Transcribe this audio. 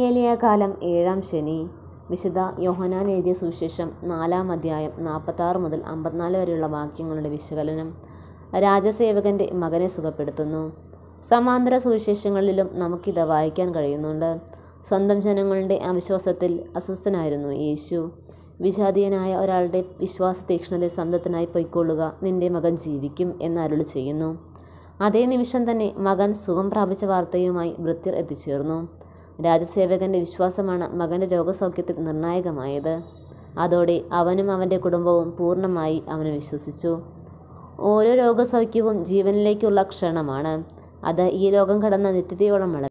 ഏലിയാകാലം ഏഴാം ശനി വിശുദ്ധ യോഹനാൻ എഴുതിയ സുവിശേഷം നാലാം അധ്യായം നാൽപ്പത്താറ് മുതൽ അമ്പത്തിനാല് വരെയുള്ള വാക്യങ്ങളുടെ വിശകലനം രാജസേവകൻ്റെ മകനെ സുഖപ്പെടുത്തുന്നു സമാന്തര സുവിശേഷങ്ങളിലും നമുക്കിത് വായിക്കാൻ കഴിയുന്നുണ്ട് സ്വന്തം ജനങ്ങളുടെ അവിശ്വാസത്തിൽ അസ്വസ്ഥനായിരുന്നു യേശു വിജാതീയനായ ഒരാളുടെ വിശ്വാസ തീക്ഷ്ണതയെ സ്വന്തത്തിനായി പൊയ്ക്കൊള്ളുക നിന്റെ മകൻ ജീവിക്കും എന്നരുളി ചെയ്യുന്നു അതേ നിമിഷം തന്നെ മകൻ സുഖം പ്രാപിച്ച വാർത്തയുമായി വൃത്തിർ എത്തിച്ചേർന്നു രാജസേവകന്റെ വിശ്വാസമാണ് മകന്റെ രോഗസൗഖ്യത്തിൽ നിർണായകമായത് അതോടെ അവനും അവന്റെ കുടുംബവും പൂർണ്ണമായി അവനെ വിശ്വസിച്ചു ഓരോ രോഗസൗഖ്യവും ജീവനിലേക്കുള്ള ക്ഷണമാണ് അത് ഈ ലോകം കടന്ന നിത്യതയോളം